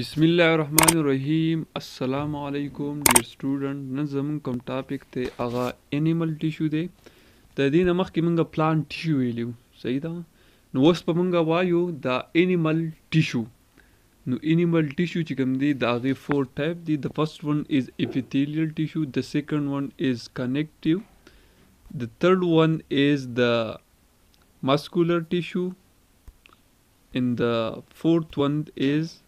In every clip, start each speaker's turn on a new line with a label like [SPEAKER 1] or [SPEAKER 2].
[SPEAKER 1] بسم الله الرحمن الرحیم السلام علیکم ډیر سټوډنټ نن زموږ کوم ټاپک ته هغه انیمل ټیشو دی د دې نه مخکې موږ پلان ټیشو ویلو صحیح ده نو اوس په موږ وایو دا انیمل ټیشو نو انیمل ټیشو چې کوم دی دا غي فور ټایپ دی د فرست ون از اپیتھelial ټیشو د سیکنډ ون از کنیکټیو د تھرد ون از د muscular tissue and the fourth one is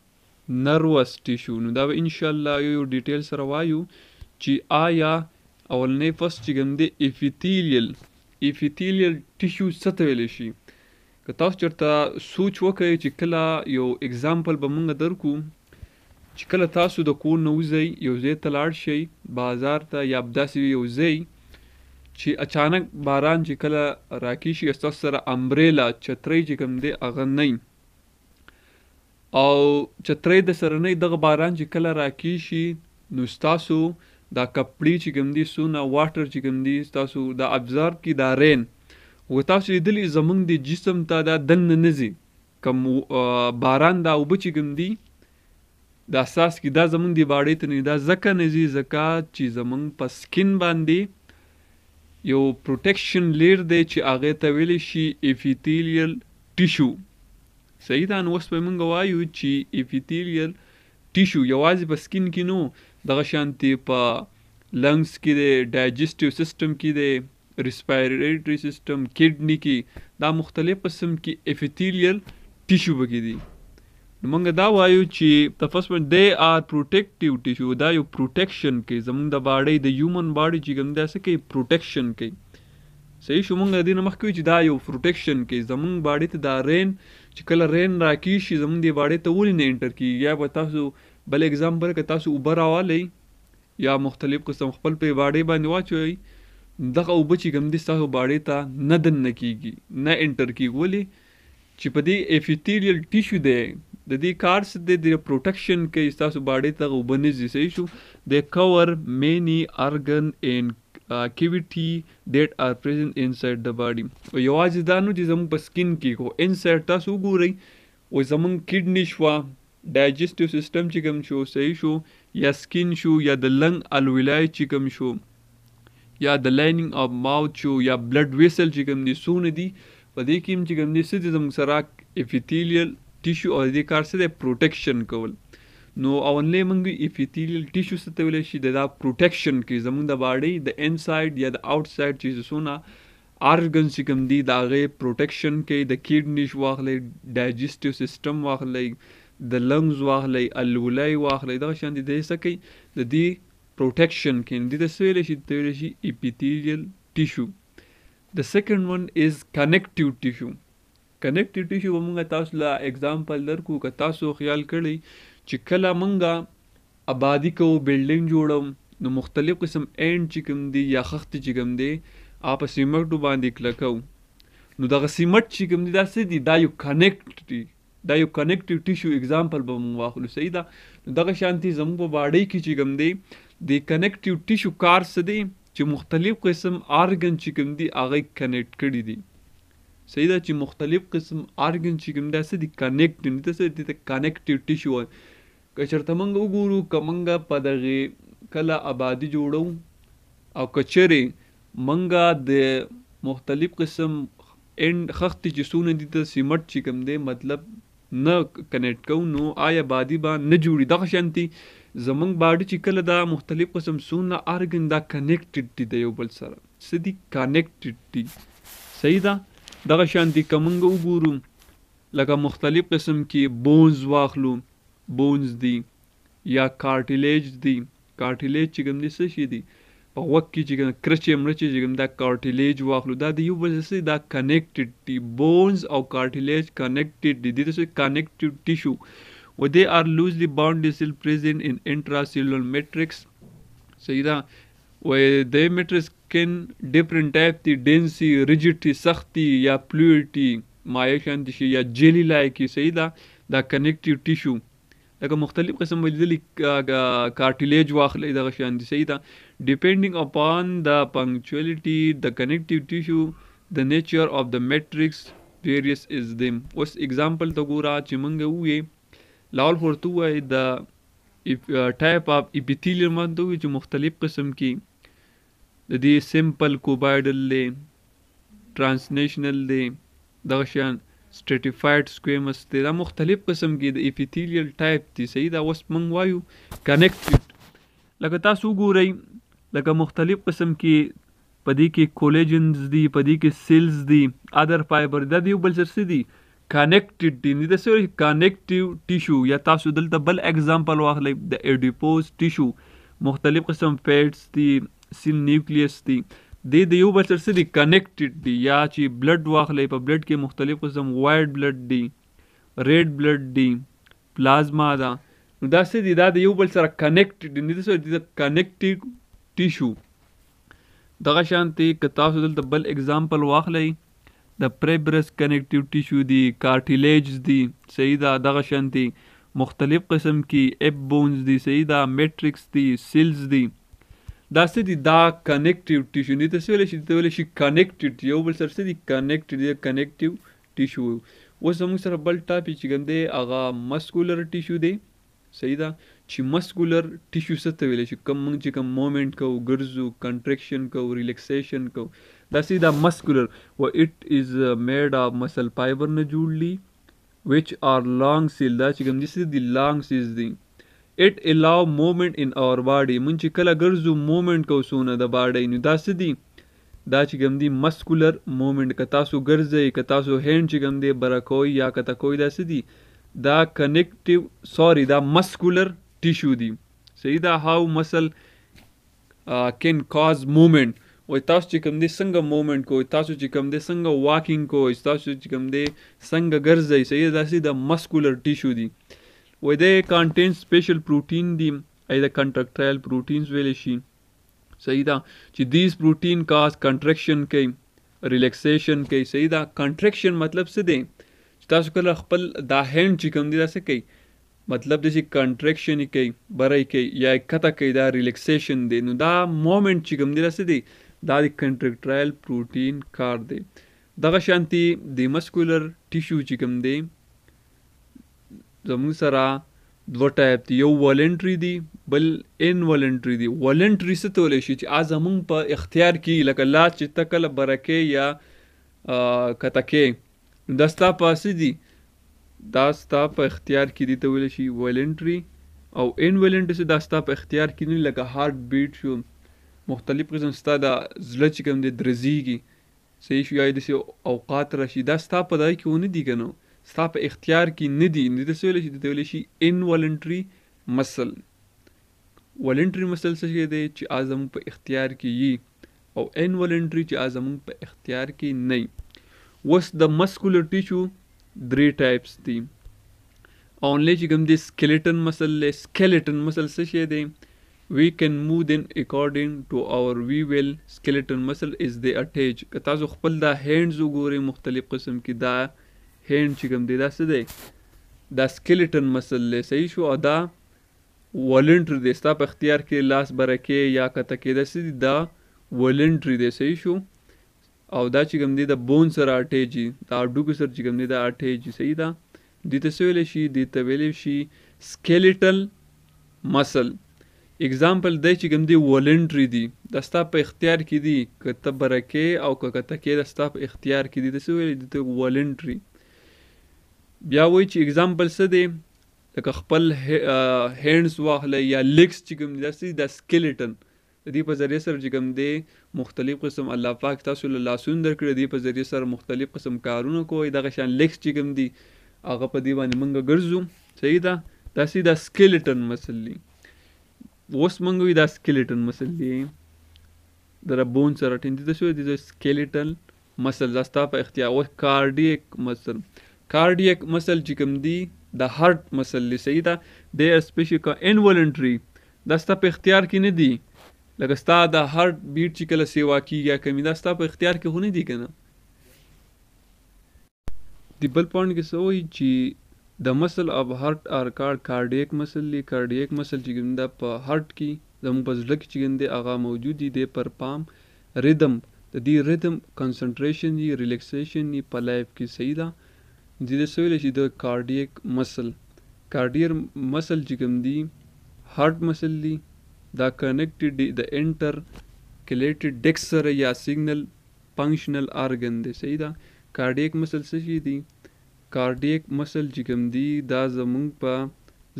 [SPEAKER 1] نروس ټیشو نو دا به ان شاء الله یو ډیټیل سره وایو چې آیا اولنې فص چې ګم دی ایفیتیلیل ایفیتیلیل ټیشو څه ویل شي که تاسو چرته سوچ وکړئ چې کله یو اگزامپل به مونږ درکو چې کله تاسو د کور نه وځئ یو ځای ته لاړ شئ بازار ته یا داسې یو ځای چې اچانک باران چې کله راکی شي ستاسو سره امبریلا چترۍ چې کوم دی هغه نه او چترۍ د سرنۍ دغه باران چې کله راکیشي نو ستاسو دا کپړی چې کوم دي سونه واټر چې کوم دي ستاسو دا ابزارب کې دا رین و تاسو لیدلی زمونږ د جسم ته دا دن نه ځي کم باران دا اوبه چې کوم دي دا اساس کې دا زمونږ دی باړې ته نه دا زکه نه ځي زکه چې زمونږ په سکین باندې یو پروټیکشن لیر دی چې هغه ته ویل شي افیتیلیل ټیشو سیدان اوس به مونږ وایو چې اپیتیلیل ټیشو یوازې په سکین کې نو دغه شانتې په لنګس کې دی ډایجسټیو سیستم کې دی ریسپایریټری سیستم کډنی کې دا مختلف قسم کې اپیتیلیل ټیشو بګی دي نو مونږ دا وایو چې تفس پر دی آر پروټیکټیو ټیشو دا یو پروټیکشن کوي زمونږ د باډۍ د هیومن باډي چې کوم دا څه کوي پروټیکشن کوي صحیح شو مونږ دینه مخکې چې دا یو پروټیکشن کوي زمونږ باډي ته دا رین چې کله رین راکی شي زمونږ دی باړې ته ولې نه انټر کیږي یا به تاسو بل اگزامپل که تاسو اوبر راوالی یا مختلف قسم خپل په باړې باندې واچوي دغه اوبه چې کوم دي ستاسو باړې ته نه دن کیږي نه انټر کیږي ولې چې په دې افیتیریل ټیشو دی د دې کارس د د پروټیکشن کې ستاسو باډي ته وبنځي صحیح شو د کور مینی ارګن ان کیویټي دیټ آر پریزنت انسایډ د باډي او یوازې دا نو چې زموږ په سکن کې خو انسایډ تاسو وګورئ او زموږ کډنی شوه ډایجسټیو سیستم چې کوم شو صحیح شو یا سکن شو یا د لنګ الولای چې کوم شو یا د لایننګ اف ماوت شو یا بلډ ویسل چې کوم دي سونه دي په دې کې چې کوم دي څه زموږ سره افیتیلیل ټیشو او دې کار سره پروټیکشن کول نو اونلی موږ اپیتیلیل ټیشو څه ته ویل شي د دا پروټیکشن کې زموږ د باډي د انسایډ یا د آوټسایډ چیزونه ارګن چې کوم دي د هغې پروټیکشن کې د کیډنیش واخلئ ډایجسټیو سیسټم واخلئ د لنګز واخلئ الولۍ واخلئ دغه شان دي د څه کوي د دې پروټیکشن کې دې ته څه ویلی شي ته ویلی شي اپیتیلیل ټیشو د سیکنډ ون از کنیکټیو ټیشو کنیکټیو ټیشو به مونږ تاسو له اگزامپل درکو که تاسو خیال کړئ چې کله مونږه آبادی کوو بلډینګ جوړو نو مختلف قسم اینډ چې کوم دی یا خښت چې کوم دی آپ سیمټو باندې کلکو نو دغه سیمټ چې کوم دی دا څه دی دا یو کنیکټ دی دا یو کنیکټیو ټیشو اگزامپل به مونږ واخلو صحیح ده دغه شانتي زموږ په باډۍ کې چې کوم دی د کنیکټیو ټیشو کار څه دی چې مختلف قسم آرګن چې کوم دی هغه کنیکټ کړي دي صحیح ده چې مختلف قسم آرګن چې کوم دی څه دی کنیکټ دی څه دی کنیکټیو ټیشو که چېرته موږ وګورو که موږ په دغې کله آبادي جوړو او که چېرې موږ د مختلف قسم اند خخت چې سونه دي ته سیمټ چې کوم دی مطلب نه کنیکټ کو نو آیا بادي با نه جوړي دغه شانتي زمنګ باډي چې کله دا مختلف قسم سونه ارګن دا کنیکټډ دي د یو بل سره سدي کنیکټډ دي صحیح ده دغه شانتي کومنګ وګورو لکه مختلف قسم کې بونز واخلو بونز دي یا کارټیلیج دي کارټیلیج چې کوم دي څه شي دي په وک کې چې کوم کرچې مرچې چې کوم دا کارټیلیج واخلو دا د یو بل سره دا کنیکټډ دي بونز او کارټیلیج کنیکټډ دي د دې کنیکټیو ټیشو و دې آر لوزلی باوند سیل پریزنت ان انټراسیلولر میټرکس سیدا و د میټرکس کین ډیفرنٹ ټایپ دی ډینسي ریجټي سختي یا پلوئټي مایشن دي یا جلی لایکی صحیح دا دا کنیکټیو ټیشو لکه مختلف قسم ولیدلی کارټیلیج واخلې دغه شان دي صحیح ده ډیپینډینګ اپان د پنکچوالټي د کنیکټیو ټیشو د نیچر اف د میټرکس ویریس از دیم اوس اگزامپل ته ګوره چې مونږ وې لاول ورته وای د ټایپ اف اپیتیلیل مونږ ته چې مختلف قسم کې د دې سیمپل کوبایډل دی ټرانسنیشنل دی دغه شان سټریټیفاید سکویمس دی دا مختلف قسم کې د اپیتیلیل ټایپ دی صحیح دا اوس موږ وایو کنیکټډ لکه تاسو وګورئ لکه مختلف قسم کې پدې کې کولیجنز دی پدې کې سیلز دی ادر فایبر دا دی بل سره دی کنیکټډ دی د سوري کنیکټیو ټیشو یا تاسو دلته بل اگزامپل واخلئ د اډیپوز ټیشو مختلف قسم فیټس دی سیل نیوکلیس دی د د یو بل سره دی کنیکټډ دی یا چې بلډ واخلې په بلډ کې مختلف قسم وایډ بلډ دی ریډ بلډ دی پلازما دا نو دا څه دی دا د یو بل سره کنیکټډ دی د سره دی کنیکټډ ټیشو دغه شانتي که تاسو دلته بل اگزامپل واخلې د پریبرس کنیکټیو ټیشو دی کارټیلیج دی صحیح دا دغه شانتي مختلف قسم کی اپ بونز دی صحیح دا میټرکس دی سیلز دی دا څه دي دا کنیکټیو ټیشو دې ته څه ویلی شي دې ته ویلی شي کنیکټډ یو بل سره څه دي کنیکټډ دی کنیکټیو ټیشو اوس زموږ سره بل ټاپې چې کوم دی هغه مسکولر ټیشو دی صحیح ده چې مسکولر ټیشو څه ته ویلی شي کوم موږ چې کوم مومنټ کوو ګرځو کنټریکشن کوو ریلیکسیشن کوو داسې دا مسکولر و اټ از میډ آف مسل فایبر نه جوړلی ویچ آر لانګ سیل دا چې کوم دي څه دي لانګ سیلز دي اټ الاو مومنت ان اور باډي مونږ چې کله ګرځو مومنت کو سونه د باډي نو دا څه دي دا چې ګم دي مسکولر مومنت که تاسو ګرځئ که تاسو هیند چې ګم دي برکوي یا که تکوي دا څه دي دا کنیکټیو سوري دا مسکولر ټیشو دي صحیح دا هاو مسل کین کاز مومنت وای تاسو چې کوم دې څنګه موومېنټ کوئ تاسو چې کوم دې څنګه واکینګ کوئ تاسو چې کوم دې څنګه ګرځئ صحیح داسې د مسکولر ټیشو دي whether they contain special protein the either contractile proteins ویل شي صحیح دا چې دیز پروتین کاز کنټریکشن کوي ریلیکسیشن کوي صحیح دا کنټریکشن مطلب څه دی چې تاسو کله خپل دا هند چې کوم دی دا څه کوي مطلب د چې کنټریکشن کوي برای کوي یا کته کوي دا ریلیکسیشن دی نو دا مومنت چې کوم دی دا څه دی دا د کنټریکټرایل پروتین کار دی دغه شانتي د مسکولر ټیشو چې کوم دی زموږ سره دوه ټایپ دي یو ولنټري دي بل ان ولنټري دي ولنټري څه ته ویلی شي چې آ زموږ په اختیار کې لکه لاس چې ته کله بره کې یا کته کې نو دا ستا په څه دي دا ستا په اختیار کې دي ته ویلی شي ولنټري او ان ولنټري دا ستا په اختیار کې نه لکه هارت بیټ شو مختلف قسم ستا د زړه چې کوم دی درزیږي صحیح شو یا داسې اوقات راشي دا ستا په دای کې ونه دي که ستا په اختیار کې نه دي نو دې ته څه ویلی شي دې ته ویلی شي انولنټري مسل ولنټري مسل څه شی دی چې از زموږ په اختیار کې یي او انولنټري چې از زموږ په اختیار کې نه وس د مسکولر ټیشو درې ټایپس دي اونلی چې کوم دی سکلیټن مسل دی سکلیټن مسل څه شی دی we can move them according to our we will skeleton muscle is they attach که تاسو خپل دا هینډز وګورئ مختلف قسم کې دا هند چې کوم دی دا څه دی دا سکلیټن مسل دی صحیح شو او دا ولنټری دی ستا په اختیار کې لاس بره کې یا کته کې دا څه دی دا ولنټری دی صحیح شو او دا چې کوم دی د بون سره اټیجی دا هډوکو سره چې کوم دی دا اټیجی صحیح ده دې ته څه ویلی شي دې ته ویلی شي سکلیټل مسل اگزامپل دی چې کوم دی ولنټری دی د ستا په اختیار کې دی که ته برکې او که کته کې د ستا په اختیار کې دی د څه ویلې دي ته ولنټری بیا وایي چې اگزامپل څه دی لکه خپل هینډز واخلئ یا لیګس چې کوم دي دا څه دا سکلیټن د دې په ذریعه سره چې کوم دی مختلف قسم الله پاک تاسو له لاسونو درکړي دې په ذریعه سره مختلف قسم کارونه کوي دغه شان لیګس چې کوم دي هغه په دې باندې موږ ګرځو صحیح ده دا څه دا سکلیټن مسلې اوس موږ دا سکلیټن مسلې در بون سره ټینګ دي تاسو د سکلیټن مسل زاستا په اختیار او کارډیک مسل cardiac muscle چې کوم دی د هارت مسل لسی دا د اسپیشل کا انولنټری دا ستا په اختیار کې نه دی لکه ستا د هارت بیټ چې کله سیوا کیږي یا کمی دا ستا په اختیار کې هونه دی کنه دی بل پوینټ کې سو وي چې د مسل اف هارت ار کار کارډیک مسل لی کارډیک مسل چې ګنده په هارت کې زمو په زړه کې چې ګنده هغه موجود دی پر پام ریدم د دې ریدم کنسنټریشن دی ریلیکسیشن دی په لایف کې صحیح ده دې ته څه ویلی شي د کارډیک مسل کارډیر مسل چې کوم دی هارټ مسل دی دا کنیکټډ دی د انټر کلیټډ ډیکس سره یا سیګنل فنکشنل ارګن دی صحیح ده کارډیک مسل څه شي دی کارډیک مسل چې کوم دی دا زمونږ په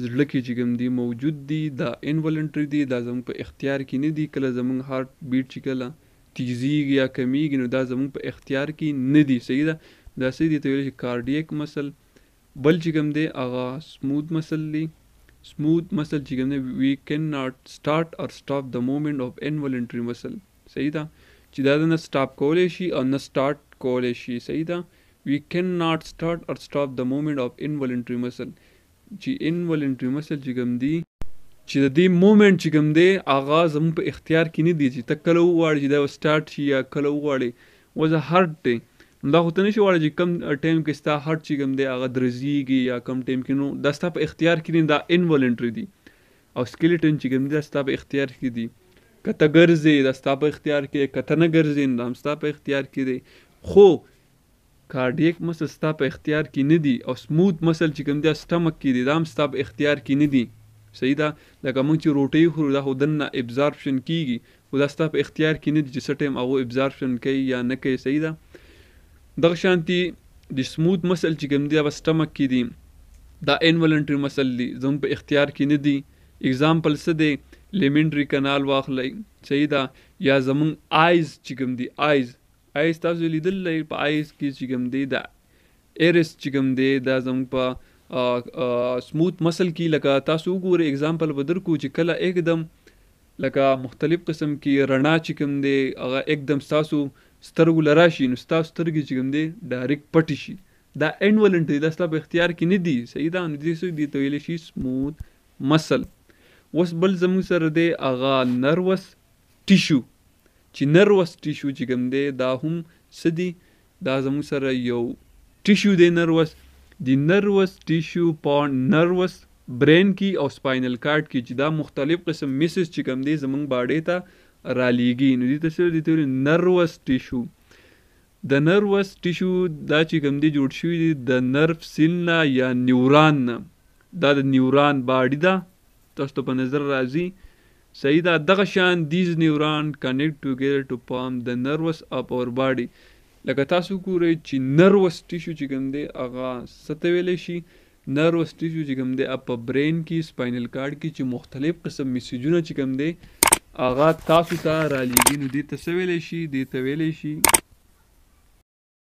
[SPEAKER 1] زړه کې چې کوم دی موجود دی دا انولنټری دی دا زمونږ په اختیار کې نه دی کله زمونږ هارټ بیټ چې کله تیزیږي یا کمیږي نو دا زمونږ په اختیار کې نه دی صحیح ده دا سې دي ته ویل شي کارډیک مسل بل چې کوم دی هغه سموث مسل دی سموث مسل چې کوم دی وی کین ناټ سٹارټ اور سټاپ د مومنت اف انولنټری مسل صحیح ده چې دا نه سټاپ کولای شي او نه سٹارټ کولای شي صحیح ده وی کین ناټ سٹارټ اور سټاپ د مومنت اف انولنټری مسل چې انولنټری مسل چې کوم دی چې د دې مومنت چې کوم دی هغه زموږ په اختیار کې نه دی چې ته کله وغواړې چې دا سټارټ شي یا کله وغواړې وزه هر ډی دا خو ته نشي وړی چې کم ټایم کې ستا هر چې کوم دی هغه درزیږي یا کم ټایم کې نو دا ستا په اختیار کې دا انولنټري دي او سکلیټن چې کوم دی دا ستا په اختیار کې دي که ته ګرځې دا ستا په اختیار کې که ته نه ګرځې دا هم ستا په اختیار کې دی خو کارډیک مسل ستا په اختیار کې نه دي او سموت مسل چې کوم دی سټمک کې دی دا هم ستا په اختیار کې نه دي صحیح ده لکه موږ چې روټۍ خورو دا خو دننه ابزارپشن کیږي خو دا ستا په اختیار کې نه دي چې څه ټایم هغه ابزارپشن کوي یا نه کوي صحیح ده دغه شانتي د سموت مسل چې کوم دی هغه سټمک کې دی دا انولنټری مسل دی زموږ په اختیار کې نه دی اگزامپل څه دی لیمنټری کنال واخلئ صحیح ده یا زموږ آیز چې کوم دی آیز آیز تاسو لیدلی په آیز کې چې کوم دی دا ایرس چې کوم دی دا زموږ په سموت مسل کې لکه تاسو وګورئ اگزامپل به درکو چې کله एकदम لکه مختلف قسم کې رڼا چې کوم دی هغه एकदम تاسو سترګو لراشي نو ستاسو سترګې چې کوم دی ډایرکټ پټې شي دا انولنټري دا ستا په اختیار کې نه دي صحیح ده نو دې څه دي ته ویل شي سموت مسل اوس بل زموږ سره دی اغا نروس ټیشو چې نروس ټیشو چې کوم دی دا هم څه دي دا زموږ سره یو ټیشو دی نروس د نروس ټیشو په نروس برین کې او سپاینل کارډ کې چې دا مختلف قسم میسز چې کوم دی زموږ باډي ته را لیږي نو دې ته څه دي ته نروس ټیشو د نروس ټیشو دا چې کوم دی جوړ شوی دی د نرف سیل نه یا نیوران نه دا د نیوران باډي ده تاسو ته په نظر راځي صحیح ده دغه شان دیز نیوران کنیکټ ټوګیدر ټو فارم د نروس اپ اور باډي لکه تاسو ګورئ چې نروس ټیشو چې کوم دی هغه څه ویلې شي نروس ټیشو چې کوم دی اپ برین کې سپاینل کارډ کې چې مختلف قسم میسیجونه چې کوم دی هغه تاسو ته رالېږي نو دې ته څه ویلی شي دې ته ویلی شي